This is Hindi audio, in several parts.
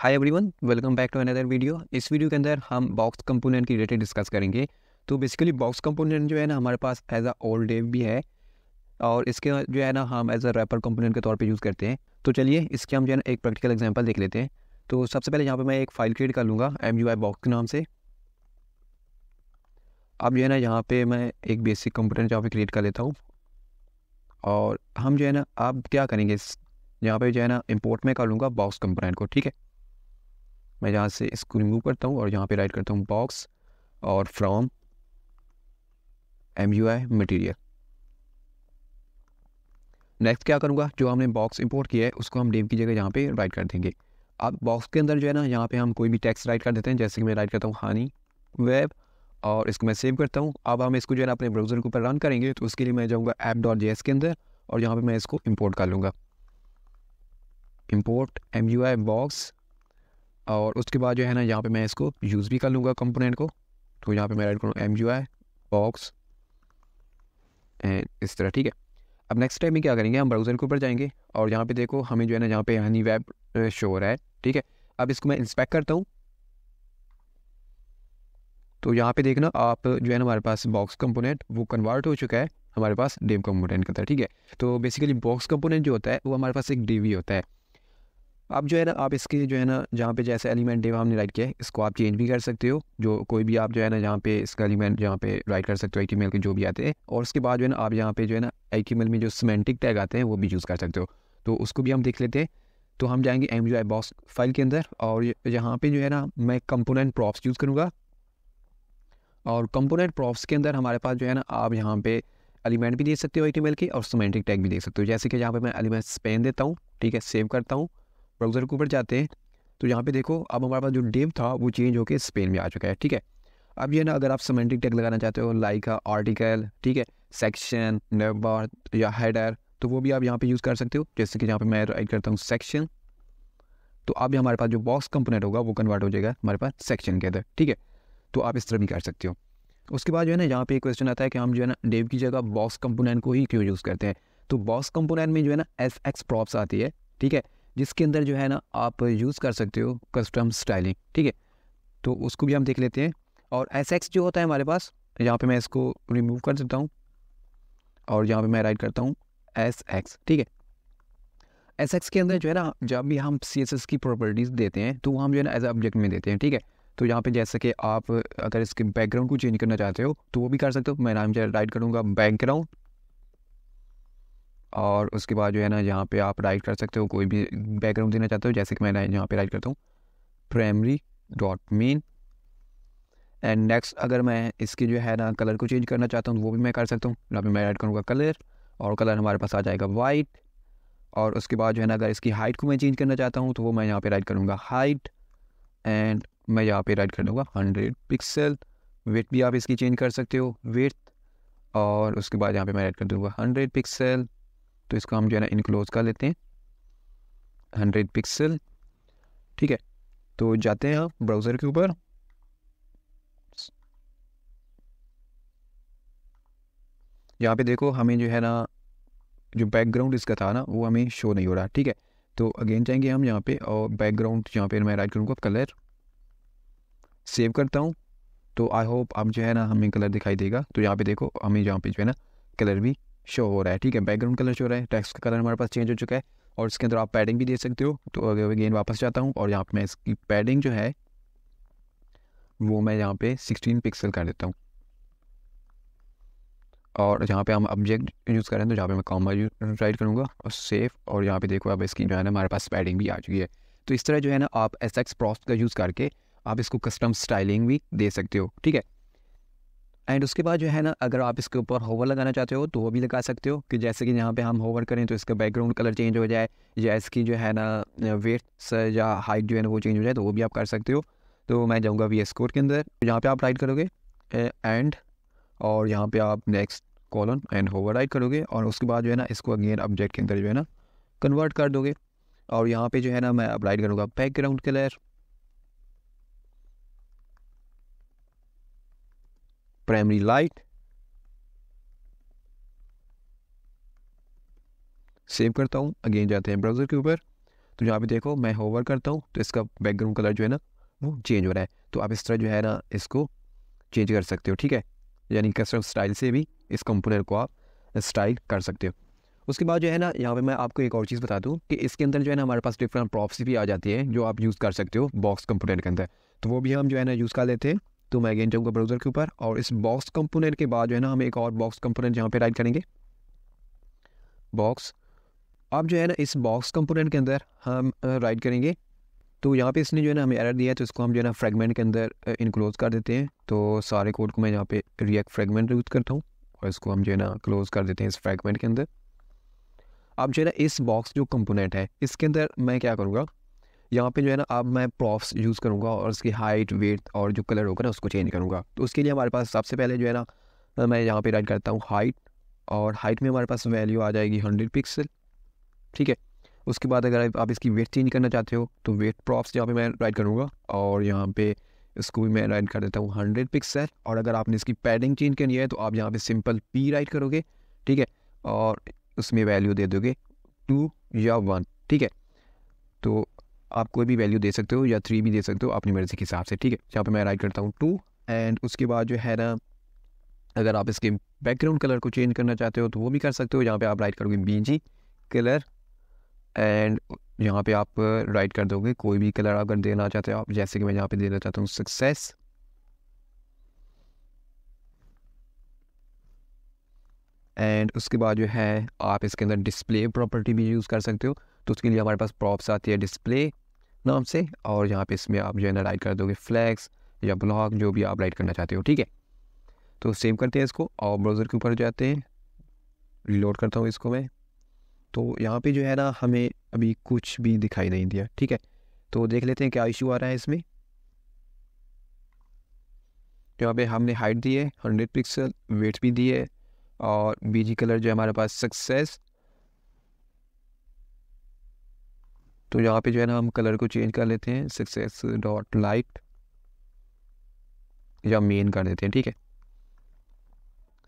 Hi everyone welcome back to another video इस वीडियो के अंदर हम बॉक्स कंपोनेंट की रिलेटेड डिस्कस करेंगे तो बेसिकली बॉक्स कंपोनेंट जो है ना हमारे पास एज अ ओल्ड डेव भी है और इसके जो है ना हम एज अ रैपर कंपोनेंट के तौर पे यूज़ करते हैं तो चलिए इसके हम जो है ना एक प्रैक्टिकल एग्जाम्पल देख लेते हैं तो सबसे पहले यहाँ पर मैं एक फाइल क्रिएट कर लूँगा एम यू आई बॉक्स के नाम से अब जो है ना यहाँ पर मैं एक बेसिक कंपोनेंट यहाँ पर क्रिएट कर लेता हूँ और हम जो है ना अब क्या करेंगे यहाँ पर जो है ना इम्पोर्ट में कर लूँगा बॉक्स कंपोनेंट को ठीक है मैं यहाँ से इसको रिमूव करता हूँ और यहाँ पे राइट करता हूँ बॉक्स और from M U I material next क्या करूँगा जो हमने बॉक्स इंपोर्ट किया है उसको हम नेम की जगह यहाँ पे राइट कर देंगे अब बॉक्स के अंदर जो है ना यहाँ पे हम कोई भी टैक्स राइट कर देते हैं जैसे कि मैं राइट करता हूँ हानी वेब और इसको मैं सेव करता हूँ अब हम इसको जो है ना अपने ब्राउज़र के ऊपर रन करेंगे तो उसके लिए मैं जाऊँगा ऐप डॉट जे के अंदर और यहाँ पर मैं इसको इम्पोर्ट कर लूँगा import M U I box और उसके बाद जो है ना यहाँ पे मैं इसको यूज़ भी कर लूँगा कंपोनेंट को तो यहाँ पे मैं ऐड करूँगा M U I box and इस तरह ठीक है अब नेक्स्ट टाइम में क्या करेंगे हम ब्राउज़र के ऊपर जाएंगे और यहाँ पे देखो हमें जो है ना यहाँ पे हनी वेब शो रहा है ठीक है अब इसको मैं इंस्पेक्ट करता हूँ तो यहाँ पे देखना आप जो है ना हमारे पास बॉक्स कंपोनेंट वो कन्वर्ट हो चुका है हमारे पास डेव कंपोनेंट का था ठीक है तो बेसिकली बॉक्स कंपोनेंट जो होता है वो हमारे पास एक डीवी होता है अब जो है ना आप इसके जो है ना जहाँ पे जैसे एलिमेंट है हमने राइट किया है इसको आप चेंज भी कर सकते हो जो कोई भी आप जो है ना जहाँ पे इसका एलिमेंट जहाँ पे राइट कर सकते हो आई मेल के जो भी आते हैं और उसके बाद जो है ना आप यहाँ पे जो है ना आई मेल में जो सीमेंटिक टैग आते हैं वो भी यूज़ कर सकते हो तो उसको भी हम देख लेते हैं तो हम जाएंगे एम जो बॉक्स फाइल के अंदर और यहाँ पर जो है ना मैं कंपोनेंट प्रॉप्स यूज़ करूँगा और कंपोनेंट प्रॉप्स के अंदर हमारे पास जो है ना आप यहाँ पे एलिमेंट भी दे सकते हो आई के और सीमेंटिक टैग भी दे सकते हो जैसे कि यहाँ पे मैं एलिमेंट स्पेन देता हूँ ठीक है सेव करता हूँ ब्राउज़र के ऊपर जाते हैं तो यहाँ पे देखो अब हमारे पास जो डेव था वो चेंज होकर स्पेन में आ चुका है ठीक है अब ये ना अगर आप सिमेंटिक टैग लगाना चाहते हो लाइक आर्टिकल ठीक है सेक्शन नंबर या हेडर तो वो भी आप यहाँ पे यूज़ कर सकते हो जैसे कि यहाँ पे मैं राइट करता हूँ सेक्शन तो अब हमारे पास जो बॉक्स कंपोनेंट होगा वो कन्वर्ट हो जाएगा हमारे पास सेक्शन के अंदर ठीक है तो आप इस तरह भी कर सकते हो उसके बाद जो है ना यहाँ पे एक क्वेश्चन आता है कि हम जो है ना डेव की जगह बॉक्स कंपोनेंट को ही क्यों यूज़ करते हैं तो बॉक्स कंपोनेंट में जो है ना एस एक्स प्रॉप्स आती है ठीक है जिसके अंदर जो है ना आप यूज़ कर सकते हो कस्टम स्टाइलिंग ठीक है तो उसको भी हम देख लेते हैं और एस एक्स जो होता है हमारे पास यहाँ पे मैं इसको रिमूव कर देता हूँ और यहाँ पे मैं राइट करता हूँ एस एक्स ठीक है एस एक्स के अंदर जो है ना जब भी हम सी एस एस की प्रॉपर्टीज़ देते हैं तो हम जो है ना एज ऑब्जेक्ट में देते हैं ठीक है तो यहाँ पे जैसे कि आप अगर इसके बैकग्राउंड को चेंज करना चाहते हो तो वो भी कर सकते हो मैं नाम जो राइट करूँगा बैकग्राउंड और उसके बाद जो है ना यहाँ पे आप राइट कर सकते हो कोई भी बैकग्राउंड देना चाहते हो जैसे कि मैं यहाँ पे राइट करता हूँ primary dot main and next अगर मैं इसके जो है ना कलर को चेंज करना चाहता हूँ वो भी मैं कर सकता हूँ यहाँ पे मैं ऐड करूँगा कलर और कलर हमारे पास आ जाएगा वाइट और उसके बाद जो है ना अगर इसकी हाइट को मैं चेंज करना चाहता हूँ तो वो मैं यहाँ पे राइट करूँगा हाइट एंड मैं यहाँ पे राइट कर दूँगा हंड्रेड पिक्सल वेट भी आप इसकी चेंज कर सकते हो वेट और उसके बाद यहाँ पे मैं ऐड कर दूँगा हंड्रेड पिक्सल तो इसका हम जो है ना इनक्लोज कर लेते हैं हंड्रेड पिक्सल ठीक है तो जाते हैं आप ब्राउज़र के ऊपर यहाँ पे देखो हमें जो है ना जो बैकग्राउंड इसका था ना वो हमें शो नहीं हो रहा ठीक है तो अगेन जाएंगे हम यहाँ पे और बैकग्राउंड यहाँ पे मैं राइट करूँगा कलर सेव करता हूँ तो आई होप अब जो है ना हमें कलर दिखाई देगा तो यहाँ पे देखो हमें यहाँ पे जो है ना कलर भी शो हो रहा है ठीक है बैकग्राउंड कलर शो हो रहा है टेक्स्ट का कलर हमारे पास चेंज हो चुका है और इसके अंदर आप पैडिंग भी दे सकते हो तो अगेन वापस जाता हूँ और यहाँ पर मैं इसकी पैडिंग जो है वो मैं यहाँ पे 16 पिक्सल कर देता हूँ और जहाँ पे हम ऑब्जेक्ट यूज़ करें तो जहाँ पे मैं कॉमा राइट करूँगा और सेफ और यहाँ पे देखो अब इसकी जो है ना हमारे पास पैडिंग भी आ चुकी है तो इस तरह जो है ना आप एस एक्स प्रॉस्ट का यूज़ करके आप इसको कस्टम स्टाइलिंग भी दे सकते हो ठीक है एंड उसके बाद जो है ना अगर आप इसके ऊपर होवर लगाना चाहते हो तो वो भी लगा सकते हो कि जैसे कि यहाँ पे हम होवर करें तो इसका बैकग्राउंड कलर चेंज हो जाए या इसकी जो है ना वेट्स या हाइट जो है ना वो चेंज हो जाए तो वो भी आप कर सकते हो तो मैं जाऊँगा वी एस कोड के अंदर यहाँ पर आप राइट करोगे एंड और यहाँ पर आप next colon and hover write करोगे और उसके बाद जो है ना इसको अगेन ऑब्जेक्ट के अंदर जो है ना कन्वर्ट कर दोगे और यहाँ पे जो है ना मैं अप्लाइड करूँगा background colour primary light save करता हूँ अगेन जाते हैं ब्राउज़र के ऊपर तो यहाँ पे देखो मैं होवर करता हूँ तो इसका बैकग्राउंड कलर जो है ना वो चेंज हो रहा है तो आप इस तरह जो है ना इसको चेंज कर सकते हो ठीक है यानी कस्टम स्टाइल से भी इस कंपोनेंट को आप स्टाइल कर सकते हो उसके बाद जो है ना यहाँ पे मैं आपको एक और चीज़ बता दूँ कि इसके अंदर जो है ना हमारे पास डिफरेंट प्रॉप्स भी आ जाती है जो आप यूज़ कर सकते हो बॉक्स कंपोनेंट के अंदर तो वो भी हम जो है ना यूज़ कर लेते हैं तो मैं अगेन जाऊँगा ब्राउज़र के ऊपर और इस बॉक्स कंपोनेंट के बाद जो है ना हम एक और बॉक्स कंपोनेंट यहाँ पे राइट करेंगे बॉक्स अब जो है ना इस बॉक्स कंपोनेंट के अंदर हम राइट करेंगे तो यहाँ पे इसने जो है ना हमें एरर दिया है तो इसको हम जो है ना फ्रेगमेंट के अंदर इनक्लोज कर देते हैं तो सारे कोड को मैं यहाँ पे रिएक्ट फ्रेगमेंट यूज़ करता हूँ और इसको हम जो है ना क्लोज़ कर देते हैं इस फ्रेगमेंट के अंदर अब जो है ना इस बॉक्स जो कंपोनेंट है इसके अंदर मैं क्या करूँगा यहाँ पे जो है ना अब मैं प्रॉप्स यूज़ करूँगा और उसकी हाइट वेट और जो कलर होगा ना उसको चेंज करूँगा तो उसके लिए हमारे पास सबसे पहले जो है ना मैं यहाँ पे राइट करता हूँ हाइट और हाइट में हमारे पास वैल्यू आ जाएगी हंड्रेड पिक्सल ठीक है उसके बाद अगर आप इसकी वेट चेंज करना चाहते हो तो वेट प्रॉप्स यहाँ पे मैं राइट करूँगा और यहाँ पे इसको भी मैं राइट कर देता हूँ हंड्रेड पिक्सल और अगर आपने इसकी पैडिंग चेंज करनी है तो आप यहाँ पे सिंपल पी राइट करोगे ठीक है और उसमें वैल्यू दे दोगे टू या वन ठीक है तो आप कोई भी वैल्यू दे सकते हो या थ्री भी दे सकते हो अपनी मर्जी के हिसाब से ठीक है यहाँ पे मैं राइट करता हूँ टू एंड उसके बाद जो है ना अगर आप इसके बैकग्राउंड कलर को चेंज करना चाहते हो तो वो भी कर सकते हो यहाँ पे आप राइट करोगे बी जी कलर एंड यहाँ पे आप राइट कर दोगे कोई भी कलर अगर देना चाहते हो आप जैसे कि मैं यहाँ पे देना चाहता हूँ सक्सेस एंड उसके बाद जो है आप इसके अंदर डिस्प्ले प्रॉपर्टी भी यूज़ कर सकते हो तो उसके लिए हमारे पास प्रॉप्स आती है डिस्प्ले नाम से और यहाँ पे इसमें आप जो है ना राइट कर दोगे फ्लैक्स या ब्लॉग जो भी आप राइट करना चाहते हो ठीक है तो सेव करते हैं इसको और ब्राउज़र के ऊपर जाते हैं रिलोड करता हूँ इसको मैं तो यहाँ पे जो है ना हमें अभी कुछ भी दिखाई नहीं दिया ठीक है तो देख लेते हैं क्या इशू आ रहा है इसमें यहाँ पे हमने हाइट दी है हंड्रेड पिक्सल वेट भी दी है और बीजी कलर जो है हमारे पास सक्सेस तो यहाँ पे जो है ना हम कलर को चेंज कर लेते हैं सक्सेस डॉट लाइट या मेन कर देते हैं ठीक है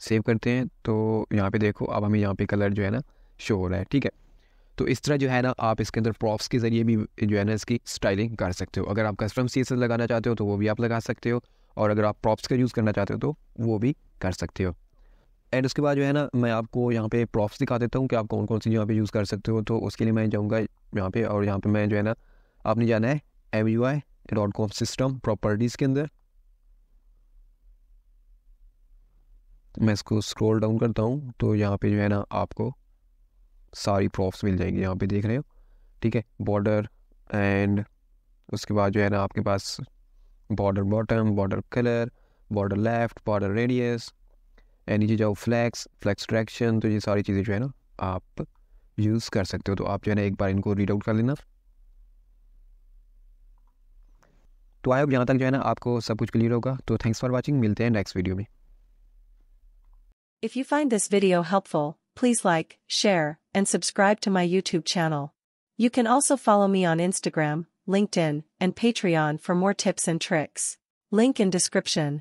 सेव करते हैं तो यहाँ पे देखो अब हमें यहाँ पे कलर जो है ना शो हो रहा है ठीक है तो इस तरह जो है ना आप इसके अंदर प्रॉप्स के ज़रिए भी जो है ना इसकी स्टाइलिंग कर सकते हो अगर आप कस्टम सी लगाना चाहते हो तो वो भी आप लगा सकते हो और अगर आप प्रॉप्स का यूज़ करना चाहते हो तो वो भी कर सकते हो एंड उसके बाद जो है ना मैं आपको यहाँ पे प्रॉप्स दिखा देता हूँ कि आप कौन कौन सी यहाँ पे यूज़ कर सकते हो तो उसके लिए मैं जाऊँगा यहाँ पे और यहाँ पे मैं जो है ना आपने जाना है M U I dot com system properties के अंदर मैं इसको स्क्रॉल डाउन करता हूँ तो यहाँ पे जो है ना आपको सारी प्रॉप्स मिल जाएंगी यहाँ पे देख रहे हो ठीक है बॉर्डर एंड उसके बाद जो है ना आपके पास border bottom border colour border left border radius नीचे जाओ फ्लैक्स फ्लैक्स ट्रैक्शन तो ये सारी चीज़ें जो है ना आप यूज़ कर सकते हो तो आप जो है ना एक बार इनको रीड आउट कर लेना तो आई होप यहाँ तक जो है ना आपको सब कुछ क्लियर होगा तो थैंक्स फॉर वॉचिंग मिलते हैं नेक्स्ट वीडियो में if you find this video helpful please like share and subscribe to my YouTube channel you can also follow me on Instagram LinkedIn, and Patreon for more tips and tricks. Link in description.